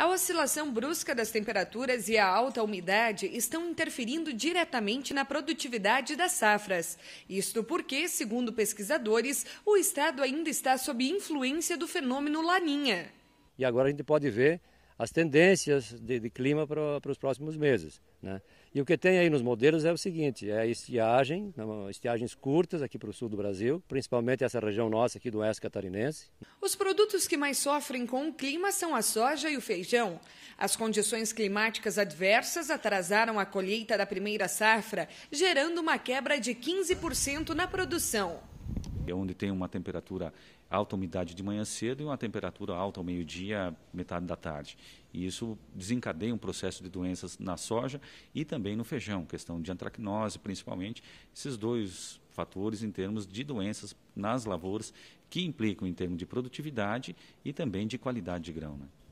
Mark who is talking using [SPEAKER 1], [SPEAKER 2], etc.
[SPEAKER 1] A oscilação brusca das temperaturas e a alta umidade estão interferindo diretamente na produtividade das safras. Isto porque, segundo pesquisadores, o estado ainda está sob influência do fenômeno Laninha.
[SPEAKER 2] E agora a gente pode ver as tendências de, de clima para, os próximos meses. Né? E o que tem aí nos modelos é o seguinte, é a estiagem, né, estiagens curtas aqui para o sul do Brasil, principalmente essa região nossa aqui do oeste catarinense.
[SPEAKER 1] Os produtos que mais sofrem com o clima são a soja e o feijão. As condições climáticas adversas atrasaram a colheita da primeira safra, gerando uma quebra de 15% na produção
[SPEAKER 3] é onde tem uma temperatura alta umidade de manhã cedo e uma temperatura alta ao meio-dia, metade da tarde. E isso desencadeia um processo de doenças na soja e também no feijão, questão de antracnose, principalmente, esses dois fatores em termos de doenças nas lavouras que implicam em termos de produtividade e também de qualidade de grão. Né?